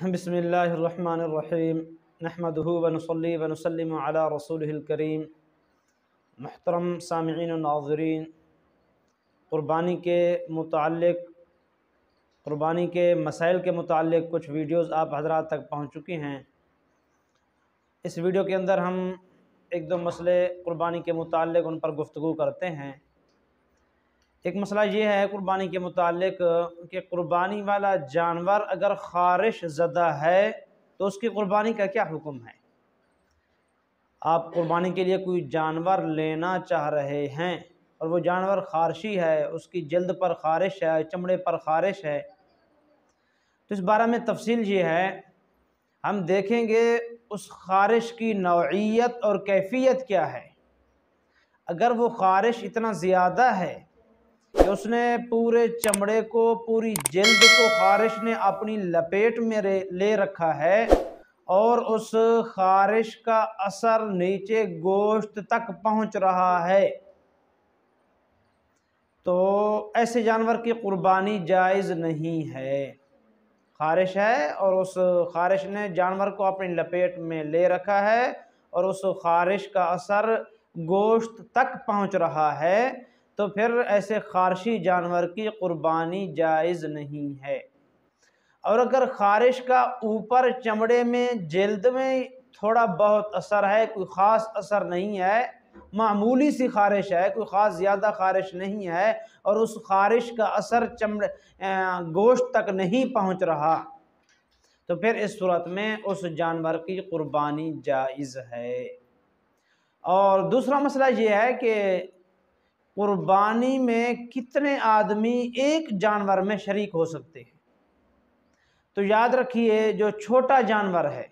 बसमीम नहमदहू वनसली वनसलम अला रसूलकरीम महतरम सामीन नाजरीन क़ुरबानी के मुतल क़ुरबानी के मसाइल के मुतल कुछ वीडियोज़ आप हजरात तक पहुँच चुकी हैं इस वीडियो के अंदर हम एक दो मसले क़ुरबानी के मुतल उन पर गुफ्तु करते हैं एक मसला ये है कुर्बानी के मुतालिक कि कुर्बानी वाला जानवर अगर खारिश ज़दा है तो उसकी कुर्बानी का क्या हुक्म है आप कुर्बानी के लिए कोई जानवर लेना चाह रहे हैं और वो जानवर खारशी है उसकी जल्द पर खारिश है चमड़े पर खारिश है तो इस बारे में तफसील ये है हम देखेंगे उस खारिश की नौीयत और कैफियत क्या है अगर वो खारिश इतना ज़्यादा है कि उसने पूरे चमड़े को पूरी जल्द को खारिश ने अपनी लपेट में ले रखा है और उस खारिश का असर नीचे गोश्त तक पहुंच रहा है तो ऐसे जानवर की कुर्बानी जायज़ नहीं है खारिश है और उस खारिश ने जानवर को अपनी लपेट में ले रखा है और उस खारिश का असर गोश्त तक पहुंच रहा है तो फिर ऐसे खारशी जानवर की क़ुरबानी जायज़ नहीं है और अगर खारिश का ऊपर चमड़े में जल्द में थोड़ा बहुत असर है कोई ख़ास असर नहीं है मामूली सी खारिश है कोई ख़ास ज़्यादा खारिश नहीं है और उस खारिश का असर चमड़े गोश्त तक नहीं पहुंच रहा तो फिर इस सूरत में उस जानवर की क़ुरबानी जायज़ है और दूसरा मसला ये है कि कुर्बानी में कितने आदमी एक जानवर में शरीक हो सकते हैं तो याद रखिए जो छोटा जानवर है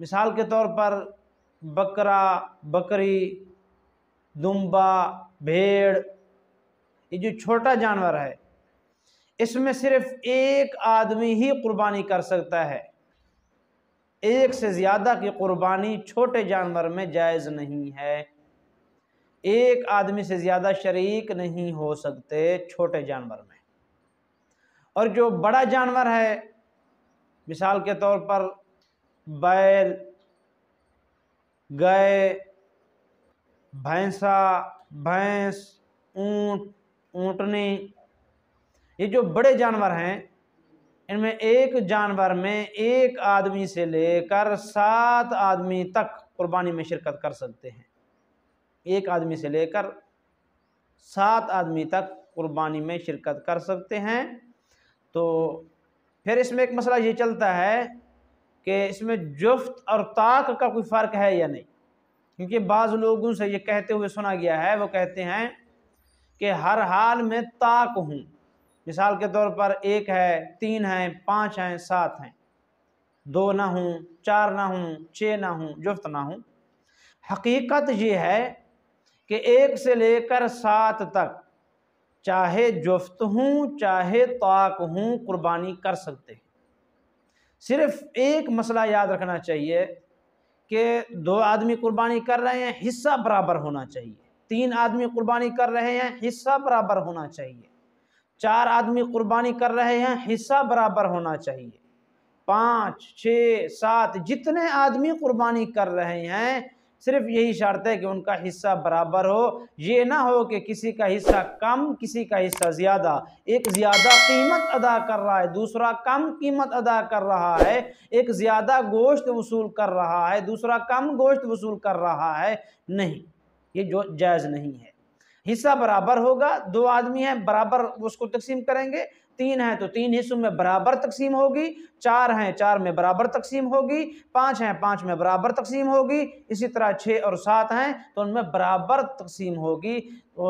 मिसाल के तौर पर बकरा बकरी दुम्बा भेड़ ये जो छोटा जानवर है इसमें सिर्फ एक आदमी ही कुर्बानी कर सकता है एक से ज़्यादा की कुर्बानी छोटे जानवर में जायज़ नहीं है एक आदमी से ज़्यादा शरीक नहीं हो सकते छोटे जानवर में और जो बड़ा जानवर है मिसाल के तौर पर बैल गाय भैंसा भैंस ऊंट ऊँटनी ये जो बड़े जानवर हैं इनमें एक जानवर में एक आदमी से लेकर सात आदमी तक कुर्बानी में शिरकत कर सकते हैं एक आदमी से लेकर सात आदमी तक कुर्बानी में शिरकत कर सकते हैं तो फिर इसमें एक मसला ये चलता है कि इसमें जुफ्त और ताक का कोई फ़र्क है या नहीं क्योंकि बाज़ लोगों से ये कहते हुए सुना गया है वो कहते हैं कि हर हाल में ताक हूँ मिसाल के तौर पर एक है तीन हैं पाँच हैं सात हैं दो ना हूँ चार ना हूँ छः ना हूँ जुफ्त ना हूँ हकीकत ये है कि एक से लेकर सात तक चाहे जुफ्त हूँ चाहे ताक हूँ कुर्बानी कर सकते हैं सिर्फ एक मसला याद रखना चाहिए कि दो आदमी कुर्बानी कर रहे हैं हिस्सा बराबर होना चाहिए तीन आदमी कुर्बानी कर रहे हैं हिस्सा बराबर होना चाहिए चार आदमी कुर्बानी कर रहे हैं हिस्सा बराबर होना चाहिए पाँच छः सात जितने आदमी कुर्बानी कर रहे हैं सिर्फ यही शर्त है कि उनका हिस्सा बराबर हो ये ना हो कि किसी का हिस्सा कम किसी का हिस्सा ज़्यादा एक ज़्यादा कीमत अदा कर रहा है दूसरा कम कीमत अदा कर रहा है एक ज़्यादा गोश्त वसूल कर रहा है दूसरा कम गोश्त वसूल कर रहा है नहीं ये जो जायज़ नहीं है हिस्सा बराबर होगा दो आदमी हैं बराबर उसको तकसीम करेंगे तीन है तो तीन हिस्सों में बराबर तकसीम होगी चार हैं चार में बराबर तकसीम होगी पाँच हैं पाँच में बराबर तकसीम होगी इसी तरह छः और सात हैं तो उनमें बराबर तकसीम होगी तो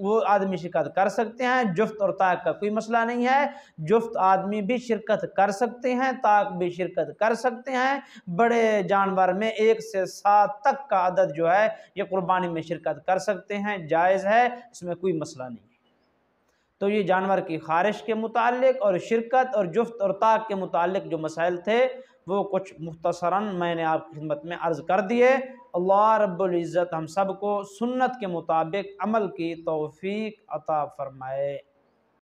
वो आदमी शिरकत कर सकते हैं जुफ्त और ताक का कोई मसला नहीं है जुफ्त आदमी भी शिरकत कर सकते हैं ताक भी शिरकत कर सकते हैं बड़े जानवर में एक से सात तक का अदद जो है ये कुर्बानी में शिरकत कर सकते हैं जायज़ है इसमें कोई मसला नहीं तो ये जानवर की खारिश के मुतालिक और शिरकत और जुफ्त और ताक के मुतालिक जो मसाइल थे वो कुछ मुख्तसरा मैंने आपकी खिदमत में अर्ज़ कर दिए अल्लाह रब्ज़त हम सब को सुन्नत के मुताबिक अमल की तोफ़ी अता फ़रमाए